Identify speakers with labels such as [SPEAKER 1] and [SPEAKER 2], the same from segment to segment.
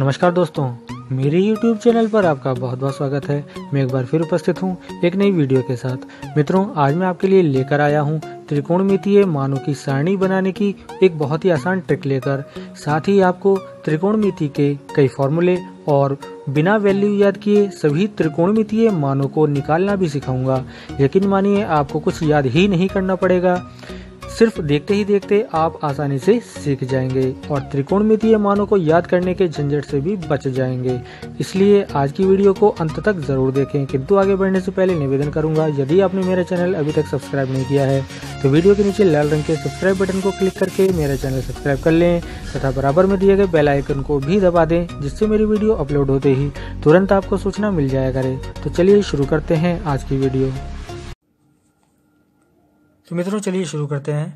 [SPEAKER 1] नमस्कार दोस्तों मेरे YouTube चैनल पर आपका बहुत बहुत स्वागत है मैं एक बार फिर उपस्थित हूँ एक नई वीडियो के साथ मित्रों आज मैं आपके लिए लेकर आया हूँ त्रिकोणमितीय मानो की सारणी बनाने की एक बहुत ही आसान ट्रिक लेकर साथ ही आपको त्रिकोणमिति के कई फॉर्मूले और बिना वैल्यू याद किए सभी त्रिकोणमितीय मानों को निकालना भी सिखाऊंगा यकीन मानिए आपको कुछ याद ही नहीं करना पड़ेगा सिर्फ देखते ही देखते आप आसानी से सीख जाएंगे और त्रिकोणमितीय मानों को याद करने के झंझट से भी बच जाएंगे इसलिए आज की वीडियो को अंत तक जरूर देखें किंतु आगे बढ़ने से पहले निवेदन करूंगा यदि आपने मेरा चैनल अभी तक सब्सक्राइब नहीं किया है तो वीडियो के नीचे लाल रंग के सब्सक्राइब बटन को क्लिक करके मेरा चैनल सब्सक्राइब कर लें तथा बराबर में दिए गए बेलाइकन को भी दबा दें जिससे मेरी वीडियो अपलोड होते ही तुरंत आपको सूचना मिल जाया करे तो चलिए शुरू करते हैं आज की वीडियो तो मित्रों चलिए शुरू करते हैं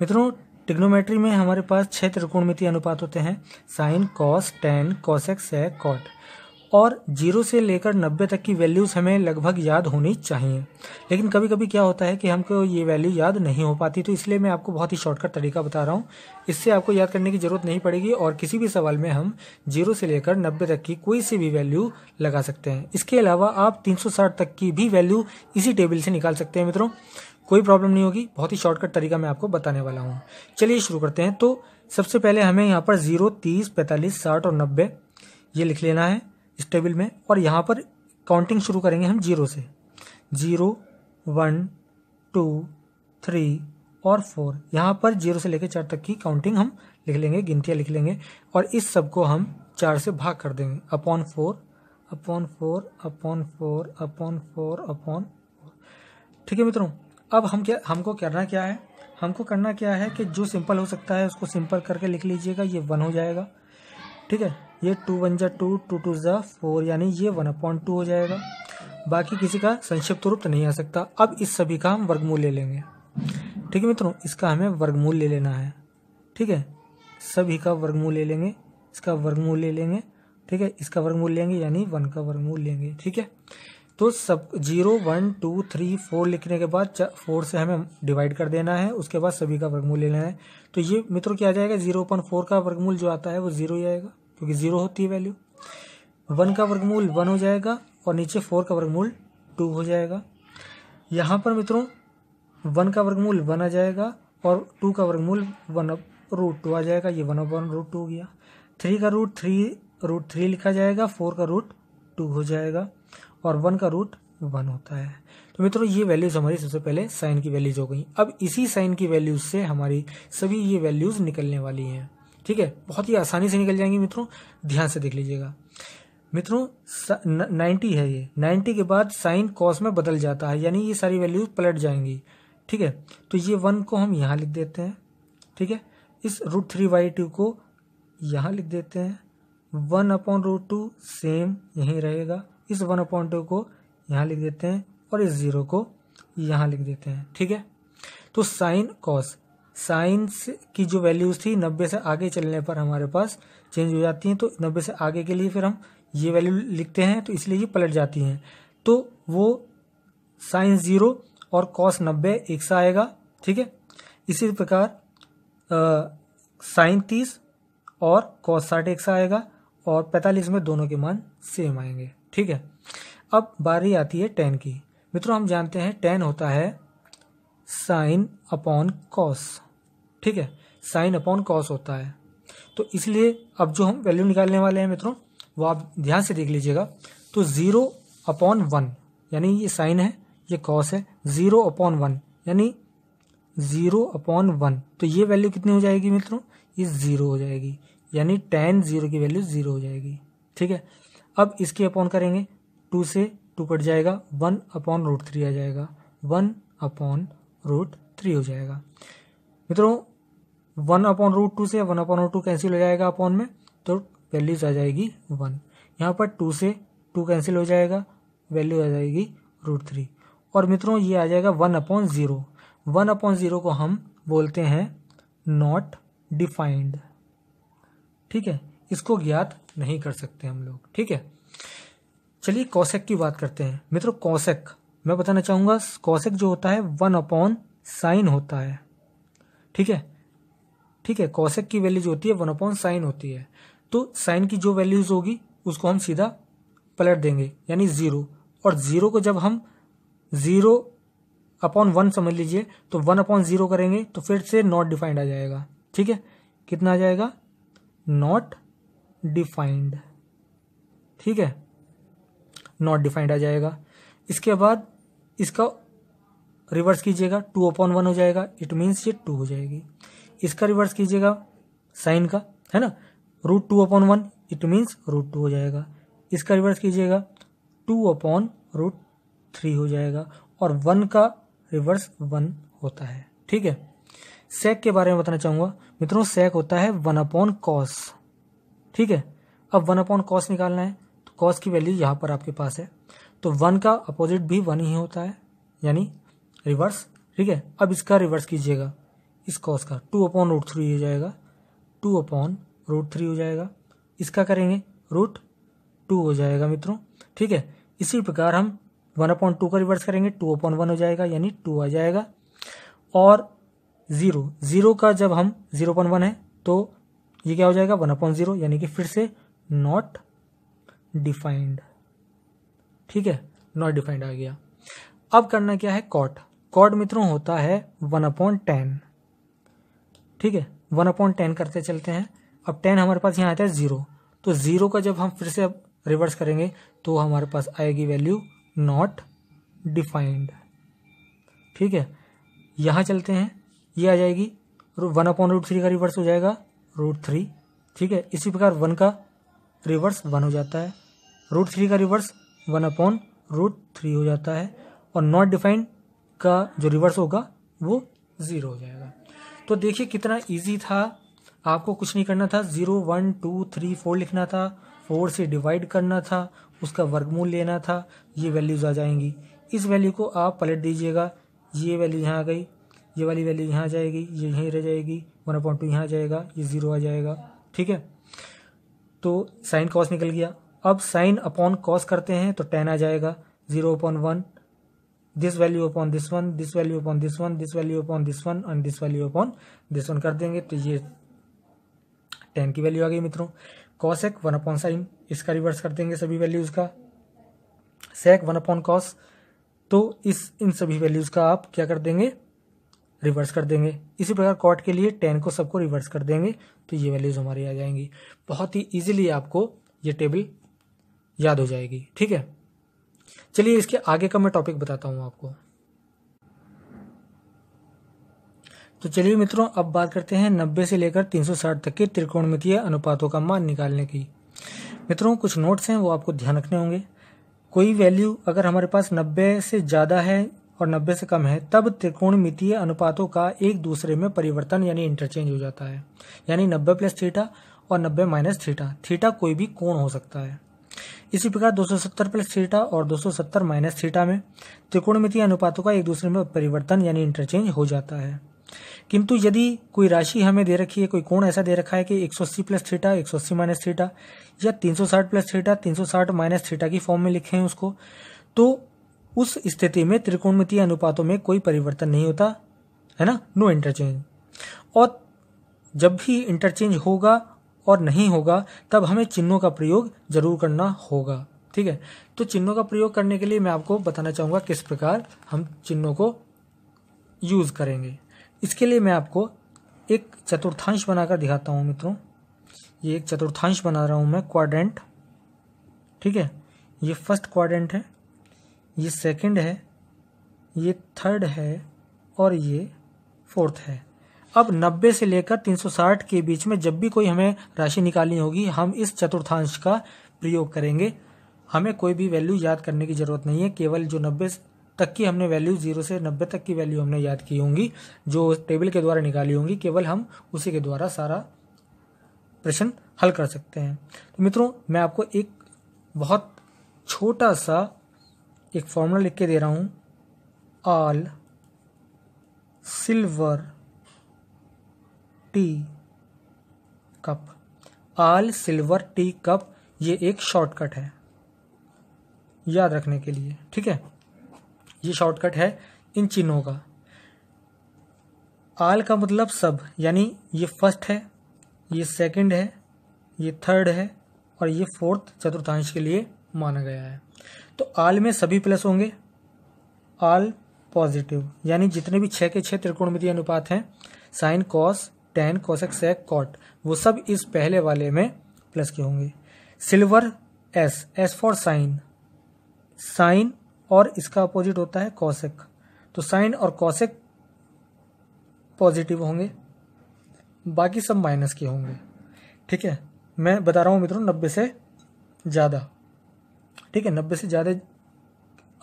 [SPEAKER 1] मित्रों टिग्नोमेट्री में हमारे पास छह मित्र अनुपात होते हैं sine cos tan cosec sec cot और जीरो से लेकर नब्बे तक की वैल्यूज़ हमें लगभग याद होनी चाहिए लेकिन कभी कभी क्या होता है कि हमको ये वैल्यू याद नहीं हो पाती तो इसलिए मैं आपको बहुत ही शॉर्टकट तरीका बता रहा हूँ इससे आपको याद करने की ज़रूरत नहीं पड़ेगी और किसी भी सवाल में हम जीरो से लेकर नब्बे तक की कोई सी भी वैल्यू लगा सकते हैं इसके अलावा आप तीन तक की भी वैल्यू इसी टेबल से निकाल सकते हैं मित्रों कोई प्रॉब्लम नहीं होगी बहुत ही शॉर्टकट तरीका मैं आपको बताने वाला हूँ चलिए शुरू करते हैं तो सबसे पहले हमें यहाँ पर जीरो तीस पैंतालीस साठ और नब्बे ये लिख लेना है इस टेबल में और यहाँ पर काउंटिंग शुरू करेंगे हम जीरो से जीरो वन टू थ्री और फोर यहाँ पर जीरो से लेकर चार तक की काउंटिंग हम लिख लेंगे गिनतियाँ लिख लेंगे और इस सब को हम चार से भाग कर देंगे upon four upon four upon four upon four upon four ठीक है मित्रों अब हम क्या हमको करना क्या है हमको करना क्या है कि जो सिंपल हो सकता है उसको सिंपल करके लिख लीजिएगा ये वन हो जाएगा ठीक है ये टू वन जा टू टू टू ज़ा फोर यानी ये वन अपॉइंट टू हो जाएगा बाकी किसी का संक्षिप्त रूप तो नहीं आ सकता अब इस सभी का हम वर्गमूल ले लेंगे ठीक है मित्रों इसका हमें वर्गमूल ले लेना है ठीक है सभी का वर्गमूल ले लेंगे इसका वर्गमूल ले लेंगे ठीक है इसका वर्गमूल लेंगे यानी वन का वर्गमूल लेंगे ठीक है तो सब zero one two three four लिखने के बाद फोर से हमें डिवाइड कर देना है उसके बाद सभी का वर्गमूल लेना है तो ये मित्रों क्या आ जाएगा जीरो पॉइंट फोर का वर्गमूल जो आता है वो जीरो ही आएगा क्योंकि जीरो होती है वैल्यू वन का वर्गमूल वन हो जाएगा और नीचे फोर का वर्गमूल टू हो जाएगा यहाँ पर मित्रों वन का वर्गमूल वन आ जाएगा और टू का वर्गमूल वन रूट टू आ जाएगा ये one of one root two हो गया थ्री का रूट थ्री रूट थ्री लिखा जाएगा फोर का रूट टू हो जाएगा और वन का रूट वन होता है तो मित्रों ये वैल्यूज हमारी सबसे पहले साइन की वैल्यूज हो गई अब इसी साइन की वैल्यूज से हमारी सभी ये वैल्यूज निकलने वाली हैं ठीक है बहुत ही आसानी से निकल जाएंगी मित्रों ध्यान से देख लीजिएगा मित्रों नाइन्टी है ये नाइन्टी के बाद साइन कॉस में बदल जाता है यानी ये सारी वैल्यूज पलट जाएंगी ठीक है तो ये वन को हम यहाँ लिख देते हैं ठीक है इस रूट थ्री बाई टू को यहाँ लिख देते हैं one upon root two same यहीं रहेगा इस वन अपॉन टू को यहाँ लिख देते हैं और इस ज़ीरो को यहाँ लिख देते हैं ठीक है तो साइन कॉस साइंस की जो वैल्यूज़ थी नब्बे से आगे चलने पर हमारे पास चेंज हो जाती हैं तो नब्बे से आगे के लिए फिर हम ये वैल्यू लिखते हैं तो इसलिए ये पलट जाती हैं तो वो साइन ज़ीरो और कॉस नब्बे एक सा आएगा ठीक है इसी प्रकार साइन तीस और कॉस साठ एक सा आएगा और पैंतालीस में दोनों के मान सेम आएंगे ठीक है अब बारी आती है टेन की मित्रों हम जानते हैं टेन होता है साइन अपॉन कॉस ठीक है साइन अपॉन कॉस होता है तो इसलिए अब जो हम वैल्यू निकालने वाले हैं मित्रों वो आप ध्यान से देख लीजिएगा तो ज़ीरो अपॉन वन यानी ये साइन है ये कॉस है ज़ीरो अपॉन वन यानी ज़ीरो अपॉन वन तो ये वैल्यू कितनी हो जाएगी मित्रों ये ज़ीरो हो जाएगी यानी टेन ज़ीरो की वैल्यू ज़ीरो हो जाएगी ठीक है अब इसके अपॉन करेंगे टू से टू कट जाएगा वन अपॉन रूट थ्री आ जाएगा वन अपॉन रूट थ्री हो जाएगा मित्रों वन अपॉन रूट टू से one upon root two cancel हो जाएगा अपॉन में तो वैल्यूज आ जाएगी वन यहाँ पर टू से टू कैंसिल हो जाएगा वैल्यू आ जाएगी रूट थ्री और मित्रों ये आ जाएगा one upon zero one upon zero को हम बोलते हैं नॉट डिफाइंड ठीक है इसको ज्ञात नहीं कर सकते हम लोग ठीक है चलिए कौशक की बात करते हैं मित्रों कौशक मैं बताना चाहूँगा कौशक जो होता है वन अपॉन साइन होता है ठीक है ठीक है कौशक की वैल्यू जो होती है वन अपॉन साइन होती है तो साइन की जो वैल्यूज होगी उसको हम सीधा पलट देंगे यानी ज़ीरो और ज़ीरो को जब हम ज़ीरो अपॉन वन समझ लीजिए तो वन अपॉन ज़ीरो करेंगे तो फिर से नॉट डिफाइंड आ जाएगा ठीक है कितना आ जाएगा नॉट डिफाइंड ठीक है नॉट डिफाइंड आ जाएगा इसके बाद इसका रिवर्स कीजिएगा टू अपॉन वन हो जाएगा इट मीन्स ये टू हो जाएगी इसका रिवर्स कीजिएगा साइन का है ना root two upon one it means root two हो जाएगा इसका रिवर्स कीजिएगा टू अपॉन रूट थ्री हो जाएगा और वन का रिवर्स वन होता है ठीक है सेक के बारे में बताना चाहूंगा मित्रों सेक होता है वन अपॉन कॉस ठीक है अब वन अपॉन कॉस निकालना है तो कॉस की वैल्यू यहाँ पर आपके पास है तो वन का अपोजिट भी वन ही होता है यानी रिवर्स ठीक है अब इसका रिवर्स कीजिएगा इस कॉस का टू अपॉन रूट थ्री हो जाएगा टू अपॉन रूट थ्री हो जाएगा इसका करेंगे रूट टू हो जाएगा मित्रों ठीक है इसी प्रकार हम वन अपॉन टू का रिवर्स करेंगे टू अपॉन वन हो जाएगा यानी टू आ जाएगा और ज़ीरो ज़ीरो का जब हम ज़ीरो अपॉन वन है तो ये क्या हो जाएगा वन अपॉइंट जीरो यानी कि फिर से नॉट डिफाइंड ठीक है नॉट डिफाइंड आ गया अब करना क्या है कॉट कॉट मित्रों होता है वन अपॉइंट टेन ठीक है वन अपॉइंट टेन करते चलते हैं अब टेन हमारे पास यहाँ आता है जीरो तो जीरो का जब हम फिर से अब रिवर्स करेंगे तो हमारे पास आएगी वैल्यू नॉट डिफाइंड ठीक है यहां चलते हैं ये आ जाएगी वन अपॉन रूट थ्री का रिवर्स हो जाएगा रूट थ्री ठीक है इसी प्रकार वन का रिवर्स वन हो जाता है रूट थ्री का reverse one upon root three हो जाता है और नॉट डिफाइंड का जो रिवर्स होगा वो ज़ीरो हो जाएगा तो देखिए कितना ईजी था आपको कुछ नहीं करना था zero one two three four लिखना था फोर से डिवाइड करना था उसका वर्गमूल लेना था ये वैल्यूज़ आ जाएंगी इस वैल्यू को आप पलट दीजिएगा ये वैल्यू यहाँ आ गई ये वाली वैल्यू यहाँ आ जाएगी ये यहीं रह जाएगी वन अपॉइंट टू यहाँ आ जाएगा ये ज़ीरो आ जाएगा ठीक है तो साइन कॉस निकल गया अब साइन अपॉन कॉस करते हैं तो टेन आ जाएगा zero upon one this value upon this one this value upon this one this value upon this one and this value upon this one कर देंगे तो ये टेन की वैल्यू आ गई मित्रों कॉस एक वन अपॉन साइन इसका रिवर्स कर देंगे सभी वैल्यूज़ का सेक वन अपॉन कॉस तो इस इन सभी वैल्यूज़ का आप क्या कर देंगे रिवर्स कर देंगे इसी प्रकार कॉट के लिए टेन को सबको रिवर्स कर देंगे तो ये वैल्यूज़ हमारी आ जाएंगी बहुत ही ईजिली आपको ये टेबल याद हो जाएगी ठीक है चलिए इसके आगे का मैं टॉपिक बताता हूँ आपको तो चलिए मित्रों अब बात करते हैं 90 से लेकर 360 तक के त्रिकोणमितीय अनुपातों का मान निकालने की मित्रों कुछ नोट्स हैं वो आपको ध्यान रखने होंगे कोई वैल्यू अगर हमारे पास 90 से ज़्यादा है और 90 से कम है तब त्रिकोणमितीय अनुपातों का एक दूसरे में परिवर्तन यानी इंटरचेंज हो जाता है यानी 90 प्लस थीटा और 90 माइनस थीटा थीटा कोई भी कोण हो सकता है इसी प्रकार 270 प्लस थीटा और 270 माइनस थीटा में त्रिकोणमितीय अनुपातों का एक दूसरे में परिवर्तन यानी इंटरचेंज हो जाता है किंतु यदि कोई राशि हमें दे रखी है कोई कोण ऐसा दे रखा है कि 180 प्लस थीटा 180 माइनस थीटा या 360 प्लस थीटा 360 माइनस थीटा की फॉर्म में लिखे हैं उसको तो उस स्थिति में त्रिकोणमितीय अनुपातों में कोई परिवर्तन नहीं होता है ना नो इंटरचेंज और जब भी इंटरचेंज होगा और नहीं होगा तब हमें चिन्हों का प्रयोग जरूर करना होगा ठीक है तो चिन्हों का प्रयोग करने के लिए मैं आपको बताना चाहूँगा किस प्रकार हम चिन्हों को यूज़ करेंगे इसके लिए मैं आपको एक चतुर्थांश बनाकर दिखाता हूँ मित्रों ये एक चतुर्थांश बना रहा हूँ मैं क्वाड्रेंट ठीक है ये फर्स्ट क्वाड्रेंट है ये सेकंड है ये थर्ड है और ये फोर्थ है अब 90 से लेकर 360 के बीच में जब भी कोई हमें राशि निकालनी होगी हम इस चतुर्थांश का प्रयोग करेंगे हमें कोई भी वैल्यू याद करने की ज़रूरत नहीं है केवल जो 90 तक की हमने वैल्यू जीरो से 90 तक की वैल्यू हमने याद की होंगी जो टेबल के द्वारा निकाली होंगी केवल हम उसी के द्वारा सारा प्रश्न हल कर सकते हैं तो मित्रों मैं आपको एक बहुत छोटा सा एक फॉर्मूला लिख के दे रहा हूँ all silver tea cup all silver tea cup ये एक शॉर्टकट है याद रखने के लिए ठीक है ये शॉर्टकट है इन चिन्हों का आल का मतलब सब यानी ये फर्स्ट है ये सेकंड है ये थर्ड है और ये फोर्थ चतुर्थांश के लिए माना गया है तो आल में सभी प्लस होंगे आल पॉजिटिव यानी जितने भी छः के छः त्रिकोणमितीय अनुपात हैं sine cos tan cosec sec cot वो सब इस पहले वाले में प्लस के होंगे silver S S for sine sine और इसका अपोजिट होता है कॉसेक तो साइन और कॉसेक पॉजिटिव होंगे बाकी सब माइनस के होंगे ठीक है मैं बता रहा हूँ मित्रों नब्बे से ज़्यादा ठीक है नब्बे से ज़्यादा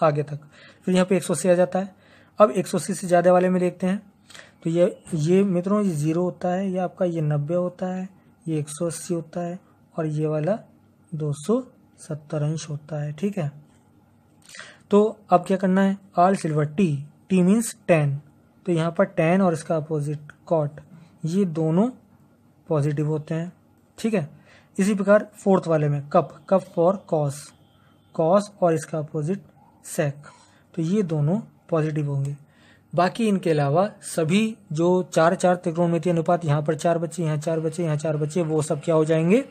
[SPEAKER 1] आगे तक फिर यहाँ पे एक सौ अस्सी आ जाता है अब एक सौ अस्सी से ज़्यादा वाले में देखते हैं तो ये ये मित्रों ये ज़ीरो होता है या आपका ये नब्बे होता है ये एक सौ अस्सी होता है और ये वाला दो सौ सत्तर अंश होता है ठीक है तो अब क्या करना है all silver T T means tan तो यहाँ पर टेन और इसका अपोजिट कॉट ये दोनों पॉजिटिव होते हैं ठीक है इसी प्रकार फोर्थ वाले में cup cup for cos cos और इसका अपोजिट सेक तो ये दोनों पॉजिटिव होंगे बाकी इनके अलावा सभी जो चार चार त्रिकोणमितीय अनुपात यहाँ पर चार बच्चे यहाँ चार बच्चे यहाँ चार बच्चे वो सब क्या हो जाएंगे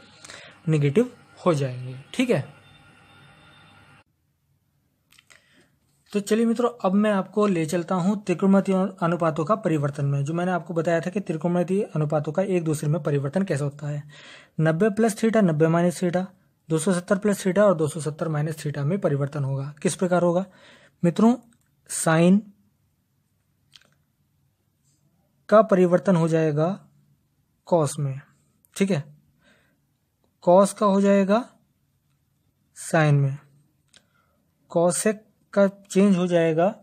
[SPEAKER 1] निगेटिव हो जाएंगे ठीक है तो चलिए मित्रों अब मैं आपको ले चलता हूँ त्रिकोणमितीय अनुपातों का परिवर्तन में जो मैंने आपको बताया था कि त्रिकोणमितीय अनुपातों का एक दूसरे में परिवर्तन कैसे होता है नब्बे प्लस थीटा नब्बे माइनस थीटा 270 प्लस थीटा और 270 माइनस थीटा में परिवर्तन होगा किस प्रकार होगा मित्रों साइन का परिवर्तन हो जाएगा कॉस में ठीक है कॉस का हो जाएगा साइन में कॉसेक का चेंज हो जाएगा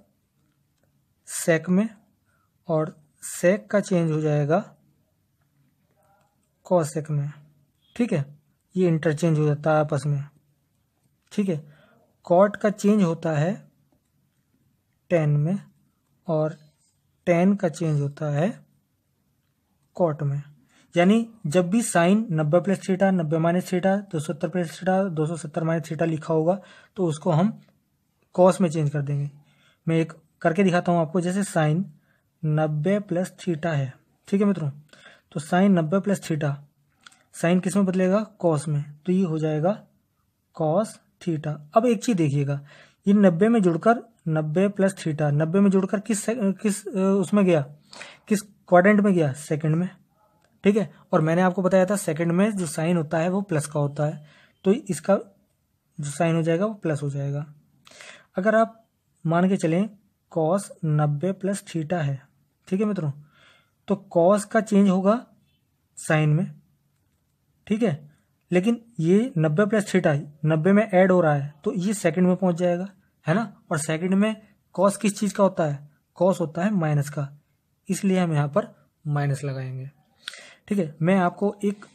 [SPEAKER 1] सेक में और सेक का चेंज हो जाएगा कॉसेक में ठीक है ये इंटरचेंज हो जाता है आपस में ठीक है कॉट का चेंज होता है टेन में और टेन का चेंज होता है कॉट में यानी जब भी साइन नब्बे प्लस थीटा नब्बे माइनस थीटा दो सौ सत्तर प्लस थीटा दो सौ सत्तर माइनस थीटा लिखा होगा तो उसको हम कॉस में चेंज कर देंगे मैं एक करके दिखाता हूँ आपको जैसे साइन नब्बे प्लस थीटा है ठीक है मित्रों तो साइन नब्बे प्लस थीटा साइन किस में बदलेगा कॉस में तो ये हो जाएगा कॉस थीटा अब एक चीज देखिएगा ये नब्बे में जुड़कर नब्बे प्लस थीटा नब्बे में जुड़कर किस किस उसमें गया किस क्वाड्रेंट में गया सेकंड में ठीक है और मैंने आपको बताया था सेकंड में जो साइन होता है वो प्लस का होता है तो इसका जो साइन हो जाएगा वो प्लस हो जाएगा अगर आप मान के चलें कॉस नब्बे प्लस थीटा है ठीक है मित्रों तो कॉस का चेंज होगा साइन में ठीक है लेकिन ये नब्बे प्लस थीटा नब्बे में ऐड हो रहा है तो ये सेकंड में पहुंच जाएगा है ना और सेकंड में कॉस किस चीज़ का होता है कॉस होता है माइनस का इसलिए हम यहाँ पर माइनस लगाएंगे ठीक है मैं आपको एक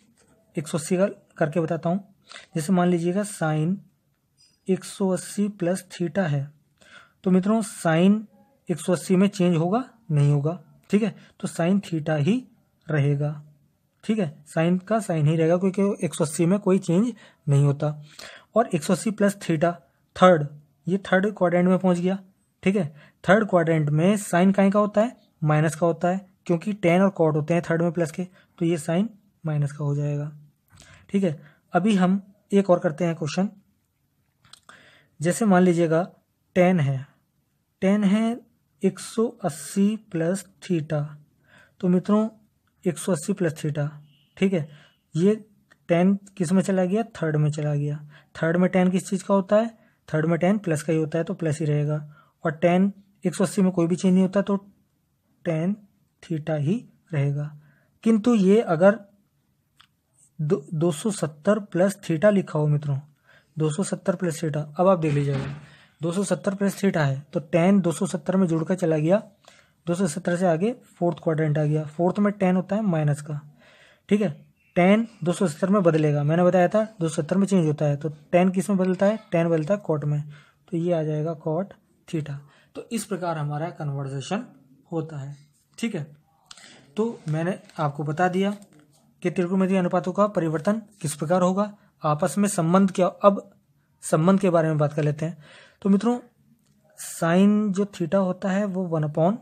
[SPEAKER 1] एक सौ अस्सी का करके बताता हूँ जैसे मान लीजिएगा साइन एक सौ अस्सी प्लस थीटा है तो मित्रों साइन एक सौ अस्सी में चेंज होगा नहीं होगा ठीक है तो साइन थीटा ही रहेगा ठीक है साइन का साइन ही रहेगा क्योंकि एक सौ अस्सी में कोई चेंज नहीं होता और एक सौ अस्सी प्लस थीटा थर्ड ये थर्ड क्वाड्रेंट में पहुंच गया ठीक है थर्ड क्वाड्रेंट में साइन कहीं का होता है माइनस का होता है क्योंकि टेन और कॉट होते हैं थर्ड में प्लस के तो ये साइन माइनस का हो जाएगा ठीक है अभी हम एक और करते हैं क्वेश्चन जैसे मान लीजिएगा टेन है टेन है एक सौ अस्सी प्लस थीटा तो मित्रों एक सौ अस्सी प्लस थीटा ठीक है ये टेन किस में चला गया थर्ड में चला गया थर्ड में टेन किस चीज़ का होता है थर्ड में टेन प्लस का ही होता है तो प्लस ही रहेगा और टेन एक सौ अस्सी में कोई भी चेंज नहीं होता तो टेन थीटा ही रहेगा किंतु ये अगर दो, दो सौ सत्तर प्लस थीटा लिखा हो मित्रों दो सौ सत्तर प्लस थीटा अब आप देख लीजिएगा दो सौ सत्तर प्लस थीटा है तो टेन दो सौ सत्तर में जुड़कर चला गया दो सौ सत्रह से आगे फोर्थ क्वाड्रेंट आ गया फोर्थ में टेन होता है माइनस का ठीक है टेन दो सौ सत्तर में बदलेगा मैंने बताया था दो सौ सत्तर में चेंज होता है तो टेन किस में बदलता है टेन बदलता है कॉट में तो ये आ जाएगा कॉट थीटा तो इस प्रकार हमारा कन्वर्जेशन होता है ठीक है तो मैंने आपको बता दिया कि त्रिकोणमिति अनुपातों का परिवर्तन किस प्रकार होगा आपस में संबंध क्या अब संबंध के बारे में बात कर लेते हैं तो मित्रों साइन जो थीटा होता है वो वन अपॉन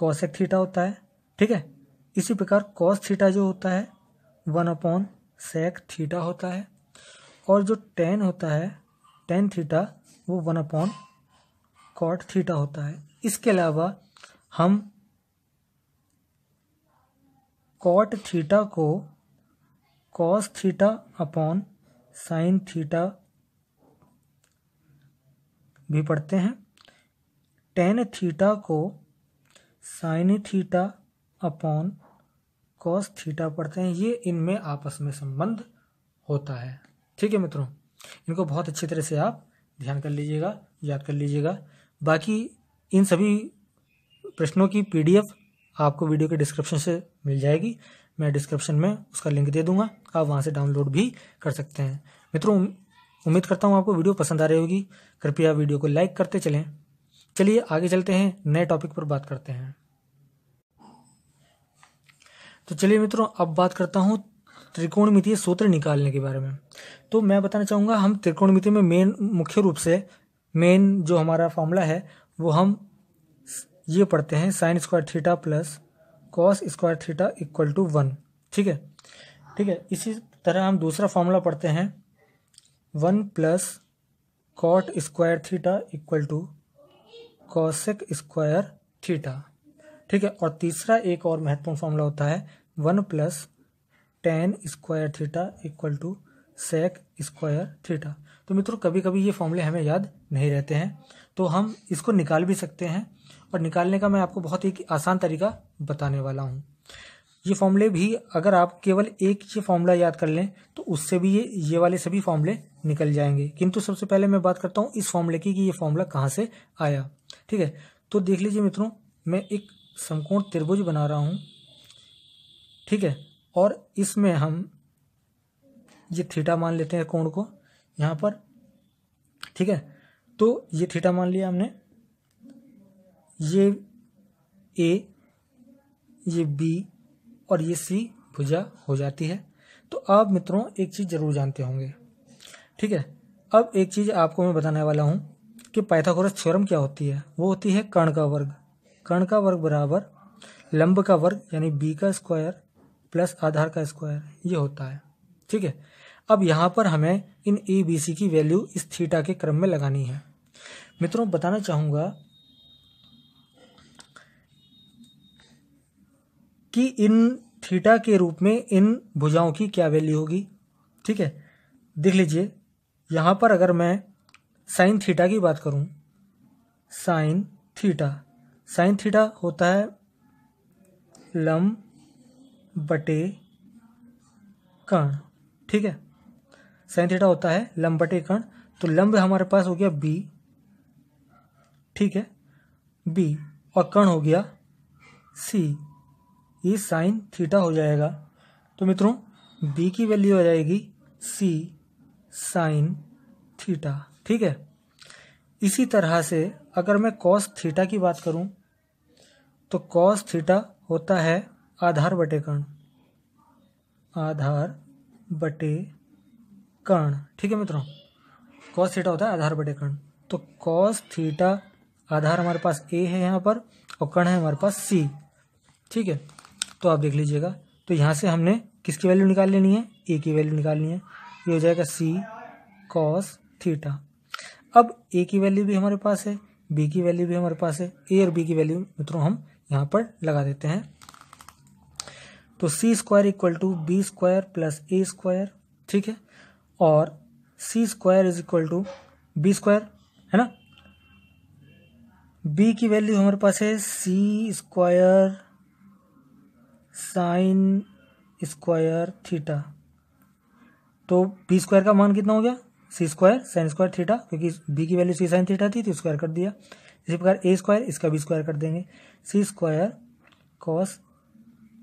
[SPEAKER 1] कॉसेक थीटा होता है ठीक है इसी प्रकार कॉस थीटा जो होता है वन अपॉन सेक थीटा होता है और जो टेन होता है टेन थीटा वो वन अपॉन कॉट थीटा होता है इसके अलावा हम कॉट थीटा को cos theta upon sine theta भी पढ़ते हैं टेन थीटा को sine theta upon cos theta पढ़ते हैं ये इनमें आपस में संबंध होता है ठीक है मित्रों इनको बहुत अच्छी तरह से आप ध्यान कर लीजिएगा याद कर लीजिएगा बाकी इन सभी प्रश्नों की पीडीएफ आपको वीडियो के डिस्क्रिप्शन से मिल जाएगी मैं डिस्क्रिप्शन में उसका लिंक दे दूंगा आप वहाँ से डाउनलोड भी कर सकते हैं मित्रों उम्मीद करता हूँ आपको वीडियो पसंद आ रही होगी कृपया वीडियो को लाइक करते चलें चलिए आगे चलते हैं नए टॉपिक पर बात करते हैं तो चलिए मित्रों अब बात करता हूँ त्रिकोणमितीय सूत्र निकालने के बारे में तो मैं बताना चाहूँगा हम त्रिकोणमिति में मेन मुख्य रूप से मेन जो हमारा फॉर्मूला है वो हम ये पढ़ते हैं sine square theta plus cos square theta equal to one ठीक है ठीक है इसी तरह हम दूसरा फॉर्मूला पढ़ते हैं one plus cot square theta equal to cosec square theta ठीक है और तीसरा एक और महत्वपूर्ण फॉर्मूला होता है one plus tan square theta equal to sec square theta तो मित्रों कभी कभी ये फॉर्मूले हमें याद नहीं रहते हैं तो हम इसको निकाल भी सकते हैं और निकालने का मैं आपको बहुत ही आसान तरीका बताने वाला हूँ ये फॉर्मूले भी अगर आप केवल एक ये फॉर्मूला याद कर लें तो उससे भी ये ये वाले सभी फॉर्मूले निकल जाएंगे किंतु सबसे पहले मैं बात करता हूँ इस फॉर्मूले की कि ये फॉर्मूला कहाँ से आया ठीक है तो देख लीजिए मित्रों मैं एक समकोण त्रिभुज बना रहा हूँ ठीक है और इसमें हम ये थीटा मान लेते हैं कोण को यहाँ पर ठीक है तो ये थीटा मान लिया हमने ये ए ये बी और ये सी भुजा हो जाती है तो आप मित्रों एक चीज़ ज़रूर जानते होंगे ठीक है अब एक चीज़ आपको मैं बताने वाला हूँ कि पाइथागोरस थ्योरम क्या होती है वो होती है कर्ण का वर्ग कर्ण का वर्ग बराबर लंब का वर्ग यानी बी का स्क्वायर प्लस आधार का स्क्वायर ये होता है ठीक है अब यहाँ पर हमें इन ए बी सी की वैल्यू इस थीटा के क्रम में लगानी है मित्रों बताना चाहूँगा कि इन थीटा के रूप में इन भुजाओं की क्या वैल्यू होगी ठीक है देख लीजिए यहाँ पर अगर मैं साइन थीटा की बात करूँ साइन थीटा साइन थीटा होता है लम बटे कर्ण ठीक है साइन थीटा होता है लम बटे कर्ण तो लंब हमारे पास हो गया बी ठीक है बी और कर्ण हो गया सी ये साइन थीटा हो जाएगा तो मित्रों बी की वैल्यू आ जाएगी सी साइन थीटा ठीक है इसी तरह से अगर मैं कॉस थीटा की बात करूं तो कॉस थीटा होता है आधार बटे कर्ण आधार बटे कर्ण ठीक है मित्रों कॉस थीटा होता है आधार बटे कर्ण तो कॉस थीटा आधार हमारे पास ए है यहाँ पर और कर्ण है हमारे पास सी ठीक है तो आप देख लीजिएगा तो यहाँ से हमने किसकी वैल्यू निकाल लेनी है ए की वैल्यू निकालनी है ये हो जाएगा सी कॉस थीटा अब ए की वैल्यू भी हमारे पास है बी की वैल्यू भी हमारे पास है ए और बी की वैल्यू मित्रों हम यहाँ पर लगा देते हैं तो C square equal to B square plus A square ठीक है और C square is equal to B square है ना बी की वैल्यू हमारे पास है C square sine square theta तो बी स्क्वायर का मान कितना हो गया C square sine square theta क्योंकि बी की वैल्यू सी साइन थीटा थी तो स्क्वायर कर दिया इसी प्रकार ए स्क्वायर इसका भी स्क्वायर कर देंगे C square cos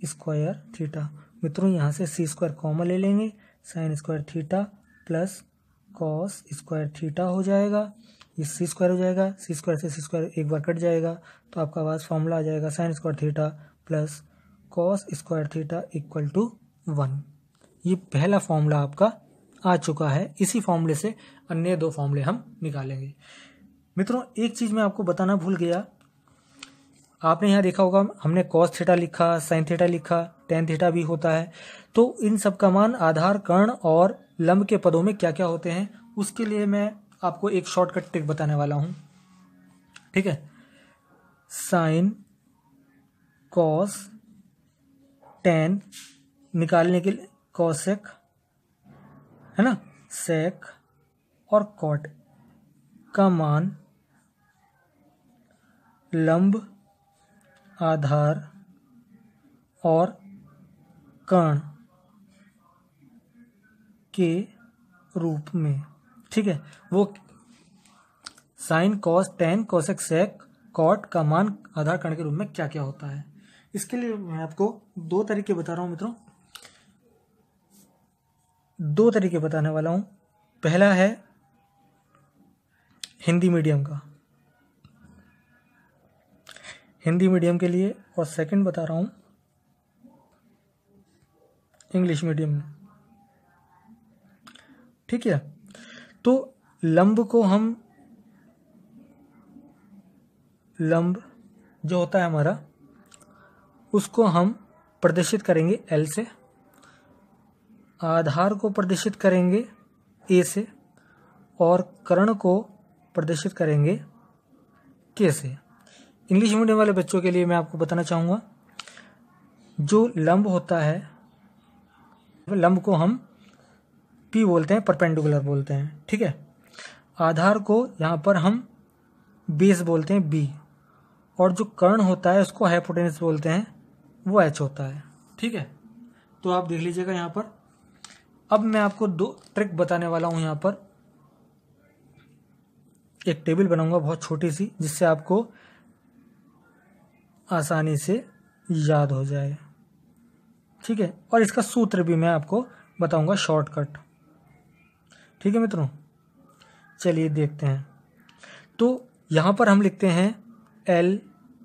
[SPEAKER 1] square theta मित्रों यहाँ से सी स्क्वायर कॉमन ले लेंगे sine square theta plus cos square theta हो जाएगा ये सी स्क्वायर हो जाएगा सी स्क्वायर से सी स्क्वायर एक बार कट जाएगा तो आपका पास फॉर्मूला आ जाएगा sine square theta plus cos square theta equal to one ये पहला फॉर्मूला आपका आ चुका है इसी फॉर्मूले से अन्य दो फॉर्मूले हम निकालेंगे मित्रों एक चीज़ मैं आपको बताना भूल गया आपने यहाँ देखा होगा हमने कॉस थीटा लिखा साइन थीटा लिखा टेन थीटा भी होता है तो इन सब का मान आधार कर्ण और लंब के पदों में क्या क्या होते हैं उसके लिए मैं आपको एक शॉर्टकट ट्रिक बताने वाला हूं ठीक है साइन कॉस टेन निकालने के लिए कॉसेक है ना सेक और कॉट का मान लंब आधार और कर्ण के रूप में ठीक है वो sine cos tan cosec sec cot का मान आधार कर्ण के रूप में क्या क्या होता है इसके लिए मैं आपको दो तरीके बता रहा हूं मित्रों दो तरीके बताने वाला हूँ पहला है हिंदी मीडियम का हिंदी मीडियम के लिए और सेकंड बता रहा हूँ इंग्लिश मीडियम में ठीक है तो लंब को हम लंब जो होता है हमारा उसको हम प्रदर्शित करेंगे एल से आधार को प्रदर्शित करेंगे ए से और करण को प्रदर्शित करेंगे के से इंग्लिश मीडियम वाले बच्चों के लिए मैं आपको बताना चाहूँगा जो लंब होता है लंब को हम पी बोलते हैं परपेंडिकुलर बोलते हैं ठीक है आधार को यहाँ पर हम बेस बोलते हैं बी और जो कर्ण होता है उसको हाइपोटेनस बोलते हैं वो एच होता है ठीक है तो आप देख लीजिएगा यहाँ पर अब मैं आपको दो ट्रिक बताने वाला हूँ यहाँ पर एक टेबल बनाऊंगा बहुत छोटी सी जिससे आपको आसानी से याद हो जाए ठीक है और इसका सूत्र भी मैं आपको बताऊंगा शॉर्टकट ठीक है मित्रों चलिए देखते हैं तो यहाँ पर हम लिखते हैं एल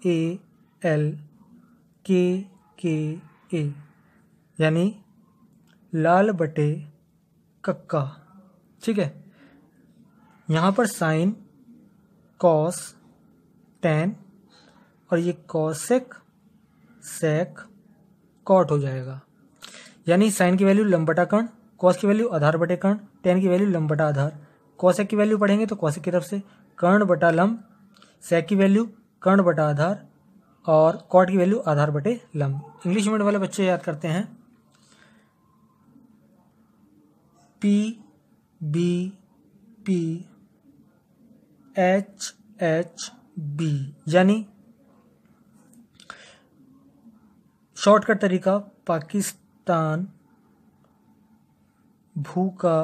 [SPEAKER 1] ए एल के के ए यानी लाल बटे कक्का ठीक है यहाँ पर साइन कॉस टेन और ये कॉसेक सेक कॉट हो जाएगा यानी साइन की वैल्यू लंबटा कर्ण कॉस की वैल्यू आधार बटे कर्ण टेन की वैल्यू लंबटा आधार कॉसेक की वैल्यू पढ़ेंगे तो कौशिक की तरफ से कर्ण बटा लंब सेक की वैल्यू कर्ण बटा आधार और कॉट की वैल्यू आधार बटे लंब इंग्लिश मीडियम वाले बच्चे याद करते हैं P B P H H B यानी शॉर्टकट तरीका पाकिस्तान भूखा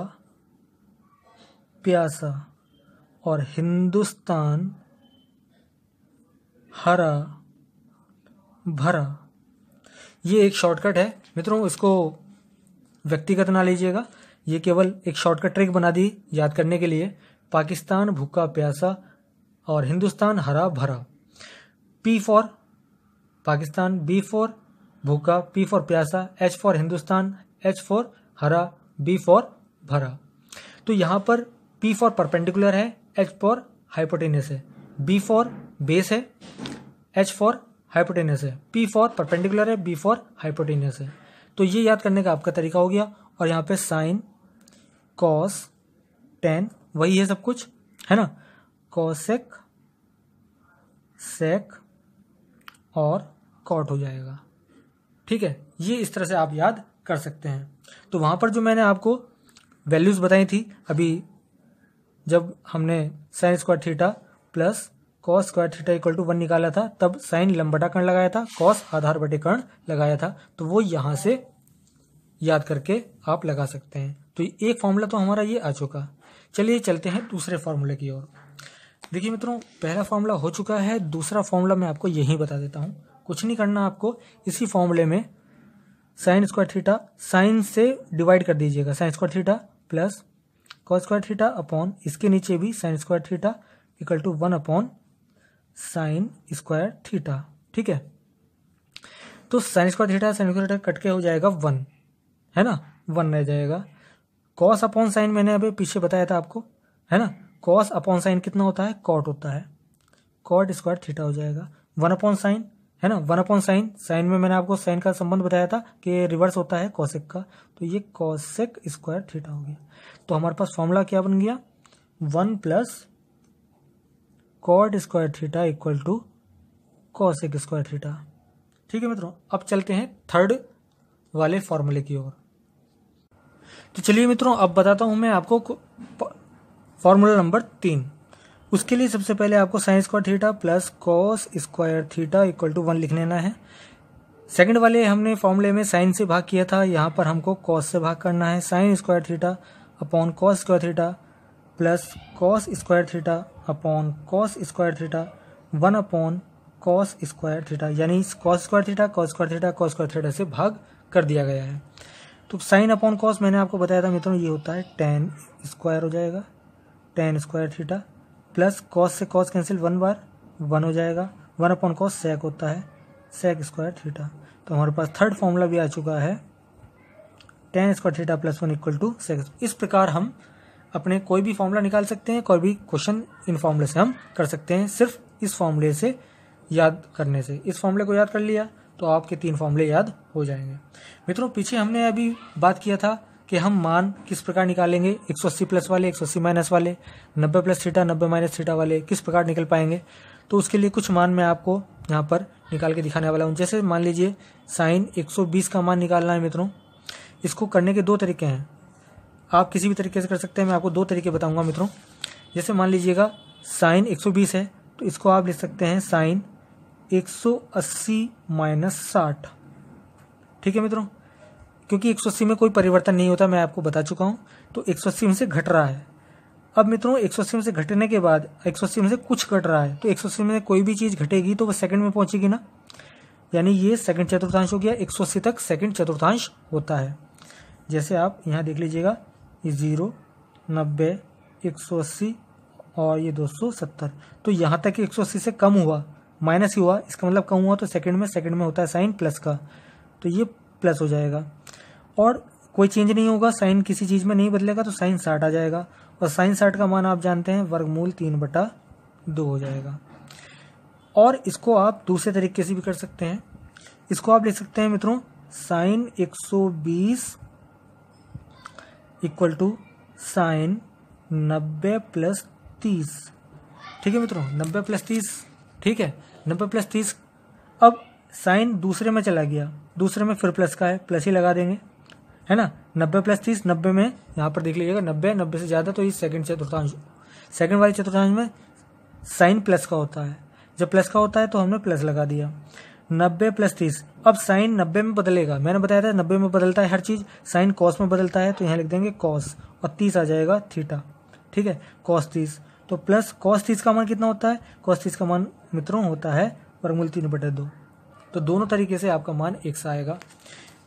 [SPEAKER 1] प्यासा और हिंदुस्तान हरा भरा ये एक शॉर्टकट है मित्रों इसको व्यक्तिगत ना लीजिएगा ये केवल एक शॉर्टकट ट्रिक बना दी याद करने के लिए पाकिस्तान भूखा प्यासा और हिंदुस्तान हरा भरा P for Pakistan B for भूखा पी फॉर प्यासा H for Hindustan H for हरा बी फॉर भरा तो यहाँ पर पी फॉर परपेंडिकुलर है एच फॉर हाइपोटेनियस है बी फॉर बेस है एच फॉर हाइपोटेनियस है पी फॉर परपेंडिकुलर है बी फॉर हाइपोटेनियस है तो ये याद करने का आपका तरीका हो गया और यहाँ पे साइन कॉस टेन वही है सब कुछ है ना कॉसेक सेक और कॉट हो जाएगा ठीक है ये इस तरह से आप याद कर सकते हैं तो वहाँ पर जो मैंने आपको वैल्यूज़ बताई थी अभी जब हमने sine square theta plus cos square theta equal to one निकाला था तब साइन लंबटा कर्ण लगाया था कॉस आधार बटे कर्ण लगाया था तो वो यहाँ से याद करके आप लगा सकते हैं तो एक फॉर्मूला तो हमारा ये आ चुका चलिए चलते हैं दूसरे फार्मूले की ओर देखिए मित्रों पहला फॉर्मूला हो चुका है दूसरा फॉर्मूला मैं आपको यही बता देता हूँ कुछ नहीं करना आपको इसी फॉर्मूले में साइन स्क्वायर थीटा साइन से डिवाइड कर दीजिएगा sine square theta plus cos square theta upon इसके नीचे भी sine square theta equal to one upon sine square theta ठीक है तो sine square theta sine square theta cut के हो जाएगा वन है ना वन रह जाएगा कॉस अपॉन साइन मैंने अभी पीछे बताया था आपको है ना कॉस अपॉन साइन कितना होता है कॉट होता है कॉट स्क्वायर थीटा हो जाएगा वन अपॉन साइन है ना वन अपॉन साइन साइन में मैंने आपको साइन का संबंध बताया था कि रिवर्स होता है कॉसेक का तो ये कॉसेक स्क्वायर थीटा हो गया तो हमारे पास फॉर्मूला क्या बन गया one plus cot square theta equal to cosec square theta ठीक है मित्रों अब चलते हैं थर्ड वाले फॉर्मूले की ओर तो चलिए मित्रों अब बताता हूँ मैं आपको फॉर्मूला नंबर तीन उसके लिए सबसे पहले आपको sine square theta plus cos square theta equal to one लिख लेना है सेकंड वाले हमने फॉर्मूले में साइन से भाग किया था यहाँ पर हमको कॉस से भाग करना है sine square theta upon cos square theta plus cos square theta upon cos square theta one upon cos square theta यानी cos square theta cos square theta cos square theta से भाग कर दिया गया है तो साइन अपॉन कॉस मैंने आपको बताया था मित्रों ये होता है टेन स्क्वायर हो जाएगा tan square theta plus cos से कॉस कैंसिल वन बार वन हो जाएगा वन अपॉन कॉस सेक होता है सेक स्क्वायर थीटा तो हमारे पास थर्ड फॉर्मूला भी आ चुका है tan square theta plus one equal to sec इस प्रकार हम अपने कोई भी फॉर्मूला निकाल सकते हैं कोई भी क्वेश्चन इन फॉर्मूले से हम कर सकते हैं सिर्फ इस फॉर्मूले से याद करने से इस फॉर्मूले को याद कर लिया तो आपके तीन फॉर्मूले याद हो जाएंगे मित्रों पीछे हमने अभी बात किया था कि हम मान किस प्रकार निकालेंगे 180 प्लस वाले 180 माइनस वाले 90 प्लस थीटा 90 माइनस थीटा वाले किस प्रकार निकल पाएंगे तो उसके लिए कुछ मान मैं आपको यहाँ पर निकाल के दिखाने वाला हूँ जैसे मान लीजिए साइन 120 का मान निकालना है मित्रों इसको करने के दो तरीके हैं आप किसी भी तरीके से कर सकते हैं मैं आपको दो तरीके बताऊँगा मित्रों जैसे मान लीजिएगा साइन एक है तो इसको आप लिख सकते हैं साइन 180 माइनस साठ ठीक है मित्रों क्योंकि 180 में कोई परिवर्तन नहीं होता मैं आपको बता चुका हूं तो 180 में से घट रहा है अब मित्रों 180 में से घटने के बाद 180 में से कुछ घट रहा है तो 180 में कोई भी चीज़ घटेगी तो वह सेकंड में पहुंचेगी ना यानी ये सेकंड चतुर्थांश हो गया 180 तक सेकंड चतुर्थांश होता है जैसे आप यहाँ देख लीजिएगा ये ज़ीरो नब्बे एक और ये दो तो यहाँ तक अस्सी से कम हुआ माइनस ही हुआ इसका मतलब कम हुआ तो सेकंड में सेकंड में होता है साइन प्लस का तो ये प्लस हो जाएगा और कोई चेंज नहीं होगा साइन किसी चीज़ में नहीं बदलेगा तो साइन साठ आ जाएगा और साइन साठ का मान आप जानते हैं वर्गमूल तीन बटा दो हो जाएगा और इसको आप दूसरे तरीके से भी कर सकते हैं इसको आप लिख सकते हैं मित्रों साइन एक इक्वल टू साइन नब्बे प्लस तीस ठीक है मित्रों नब्बे प्लस तीस ठीक है नब्बे प्लस तीस अब साइन दूसरे में चला गया दूसरे में फिर प्लस का है प्लस ही लगा देंगे है ना नब्बे प्लस तीस नब्बे में यहाँ पर देख लीजिएगा नब्बे नब्बे से ज़्यादा तो ये सेकंड चतुर्थांश सेकंड वाले चतुर्थांश में साइन प्लस का होता है जब प्लस का होता है तो हमने प्लस लगा दिया नब्बे प्लस तीस अब साइन नब्बे में बदलेगा मैंने बताया था नब्बे में बदलता है हर चीज़ साइन कॉस में बदलता है तो यहाँ लिख देंगे कॉस और तीस आ जाएगा थीटा ठीक है कॉस तीस तो प्लस कॉस तीस का मान कितना होता है कॉस तीस का मान मित्रों होता है वर्गमूल तीन बटे दो तो दोनों तरीके से आपका मान एक सा आएगा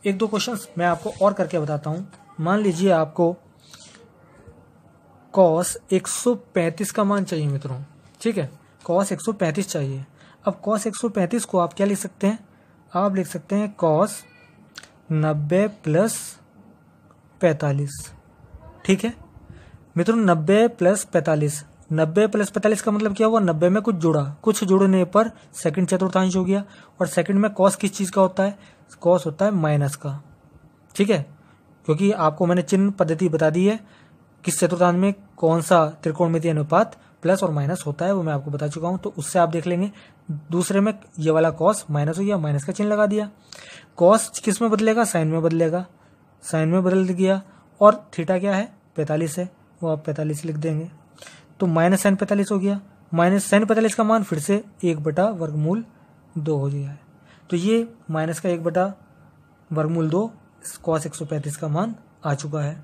[SPEAKER 1] एक दो क्वेश्चन मैं आपको और करके बताता हूँ मान लीजिए आपको कॉस 135 का मान चाहिए मित्रों ठीक है कॉस 135 चाहिए अब कॉस 135 को आप क्या लिख सकते हैं आप लिख सकते हैं कॉस 90 प्लस 45 ठीक है मित्रों 90 प्लस पैतालीस नब्बे प्लस पैंतालीस का मतलब क्या हुआ नब्बे में कुछ जुड़ा कुछ जुड़ने पर सेकंड चतुर्थांश हो गया और सेकंड में कॉस किस चीज़ का होता है कॉस होता है माइनस का ठीक है क्योंकि आपको मैंने चिन्ह पद्धति बता दी है किस चतुर्थांश में कौन सा त्रिकोण अनुपात प्लस और माइनस होता है वो मैं आपको बता चुका हूं तो उससे आप देख लेंगे दूसरे में ये वाला कॉस माइनस हो गया माइनस का चिन्ह लगा दिया कॉस किस में बदलेगा साइन में बदलेगा साइन में बदल गया और थीटा क्या है पैंतालीस है वो आप पैंतालीस लिख देंगे तो माइनस साइन पैंतालीस हो गया माइनस साइन पैंतालीस का मान फिर से एक बटा वर्गमूल दो हो गया है तो ये माइनस का एक बटा वर्गमूल दो कॉस एक सौ पैंतीस का मान आ चुका है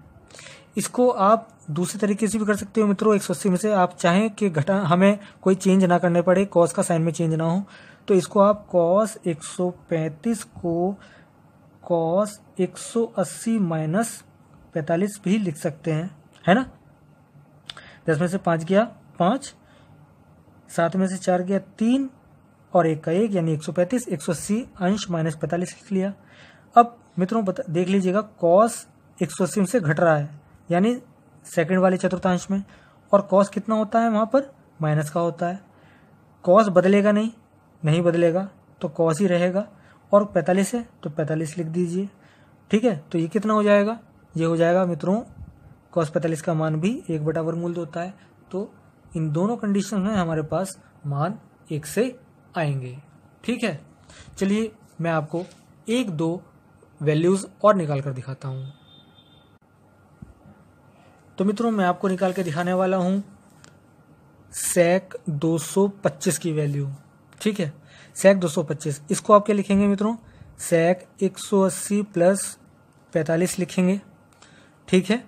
[SPEAKER 1] इसको आप दूसरे तरीके से भी कर सकते हो मित्रों एक सौ अस्सी में से आप चाहें कि घटा हमें कोई चेंज ना करने पड़े कॉस का साइन में चेंज ना हो तो इसको आप कॉस एक सौ पैंतीस को कॉस एक सौ अस्सी माइनस पैंतालीस भी लिख सकते हैं है ना दस में से पाँच गया पाँच सात में से चार गया तीन और एक का एक यानी एक सौ पैंतीस एक सौ अस्सी अंश माइनस पैंतालीस लिख लिया अब मित्रों बता देख लीजिएगा कॉस एक सौ अस्सी से घट रहा है यानी सेकंड वाले चतुर्थांश में और कॉस कितना होता है वहाँ पर माइनस का होता है कॉस बदलेगा नहीं नहीं बदलेगा तो कॉस ही रहेगा और पैंतालीस है तो पैंतालीस लिख दीजिए ठीक है तो ये कितना हो जाएगा ये हो जाएगा मित्रों कॉस पैंतालीस का मान भी एक बटा वर्गमूल होता है तो इन दोनों कंडीशन में हमारे पास मान एक से आएंगे ठीक है चलिए मैं आपको एक दो वैल्यूज़ और निकाल कर दिखाता हूं तो मित्रों मैं आपको निकाल के दिखाने वाला हूं सैक 225 की वैल्यू ठीक है सैक 225 इसको आप क्या लिखेंगे मित्रों सेक 180 प्लस 45 लिखेंगे ठीक है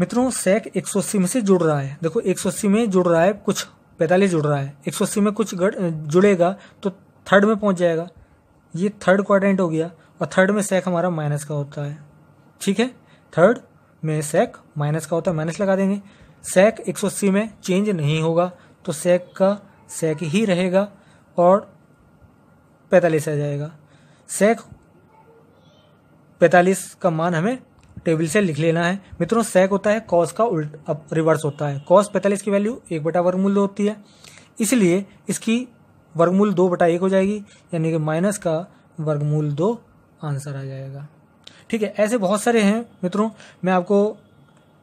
[SPEAKER 1] मित्रों सेक एक में से जुड़ रहा है देखो एक में जुड़ रहा है कुछ पैंतालीस जुड़ रहा है एक में कुछ जुड़ेगा तो थर्ड में पहुंच जाएगा ये थर्ड क्वाड्रेंट हो गया और थर्ड में सेक हमारा माइनस का होता है ठीक है थर्ड में सेक माइनस का होता है माइनस लगा देंगे सेक एक में चेंज नहीं होगा तो सेक का सेक ही रहेगा और पैंतालीस आ जाएगा सेक पैंतालीस का मान हमें टेबल से लिख लेना है मित्रों सेक होता है कॉस का उल्ट अब रिवर्स होता है कॉस पैंतालीस की वैल्यू एक बटा वर्गमूल दो होती है इसलिए इसकी वर्गमूल दो बटा एक हो जाएगी यानी कि माइनस का वर्गमूल दो आंसर आ जाएगा ठीक है ऐसे बहुत सारे हैं मित्रों मैं आपको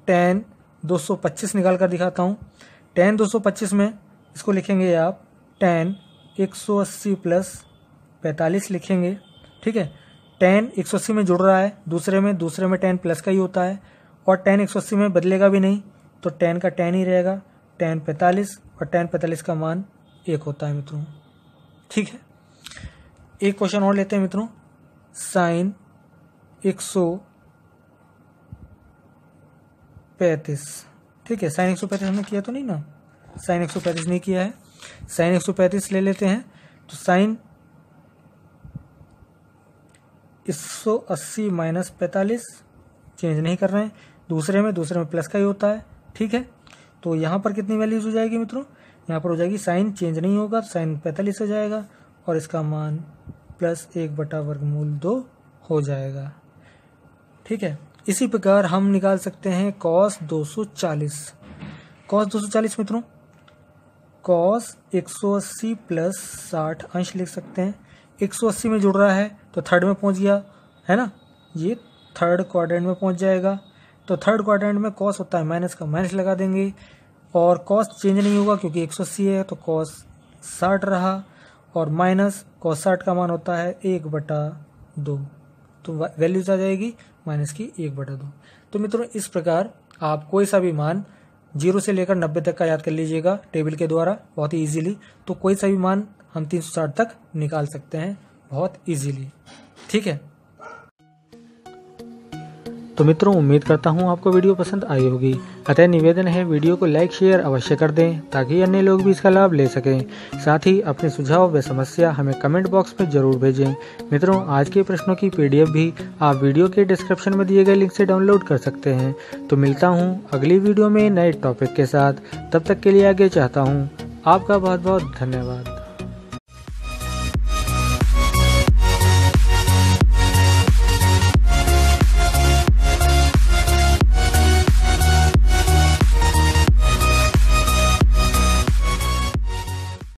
[SPEAKER 1] टेन 225 निकाल कर दिखाता हूँ टेन 225 में इसको लिखेंगे आप टेन 180 प्लस 45 लिखेंगे ठीक है टेन एक सौ अस्सी में जुड़ रहा है दूसरे में दूसरे में टेन प्लस का ही होता है और टेन एक सौ अस्सी में बदलेगा भी नहीं तो टेन का टेन ही रहेगा टेन पैंतालीस और टेन पैंतालीस का मान एक होता है मित्रों ठीक है एक क्वेश्चन और लेते हैं मित्रों साइन एक सौ पैंतीस ठीक है साइन एक सौ पैंतीस हमने किया तो नहीं ना साइन एक सौ पैंतीस नहीं किया है साइन एक सौ पैंतीस ले लेते हैं तो साइन 180 माइनस पैंतालीस चेंज नहीं कर रहे हैं दूसरे में दूसरे में प्लस का ही होता है ठीक है तो यहाँ पर कितनी वैल्यूज हो जाएगी मित्रों यहाँ पर हो जाएगी साइन चेंज नहीं होगा साइन पैंतालीस हो जाएगा और इसका मान प्लस एक बटा वर्गमूल दो हो जाएगा ठीक है इसी प्रकार हम निकाल सकते हैं कॉस 240 कॉस चालीस मित्रों कॉस 180 प्लस 60 अंश लिख सकते हैं 180 में जुड़ रहा है तो थर्ड में पहुंच गया है ना ये थर्ड क्वाड्रेंट में पहुंच जाएगा तो थर्ड क्वाड्रेंट में कॉस होता है माइनस का माइनस लगा देंगे और कॉस चेंज नहीं होगा क्योंकि एक है तो कॉस साठ रहा और माइनस कॉस साठ का मान होता है एक बटा दो तो वैल्यूज आ जाएगी माइनस की एक बटा दो तो मित्रों इस प्रकार आप कोई सा भी मान जीरो से लेकर नब्बे तक का याद कर लीजिएगा टेबल के द्वारा बहुत ही ईजिली तो कोई सा भी मान हम 360 तक निकाल सकते हैं बहुत इजीली ठीक है तो मित्रों उम्मीद करता हूँ आपको वीडियो पसंद आई होगी अतः निवेदन है वीडियो को लाइक शेयर अवश्य कर दें ताकि अन्य लोग भी इसका लाभ ले सकें साथ ही अपने सुझाव व समस्या हमें कमेंट बॉक्स में जरूर भेजें मित्रों आज के प्रश्नों की पीडीएफ भी आप वीडियो के डिस्क्रिप्शन में दिए गए लिंक से डाउनलोड कर सकते हैं तो मिलता हूँ अगली वीडियो में नए टॉपिक के साथ तब तक के लिए आगे चाहता हूँ आपका बहुत बहुत धन्यवाद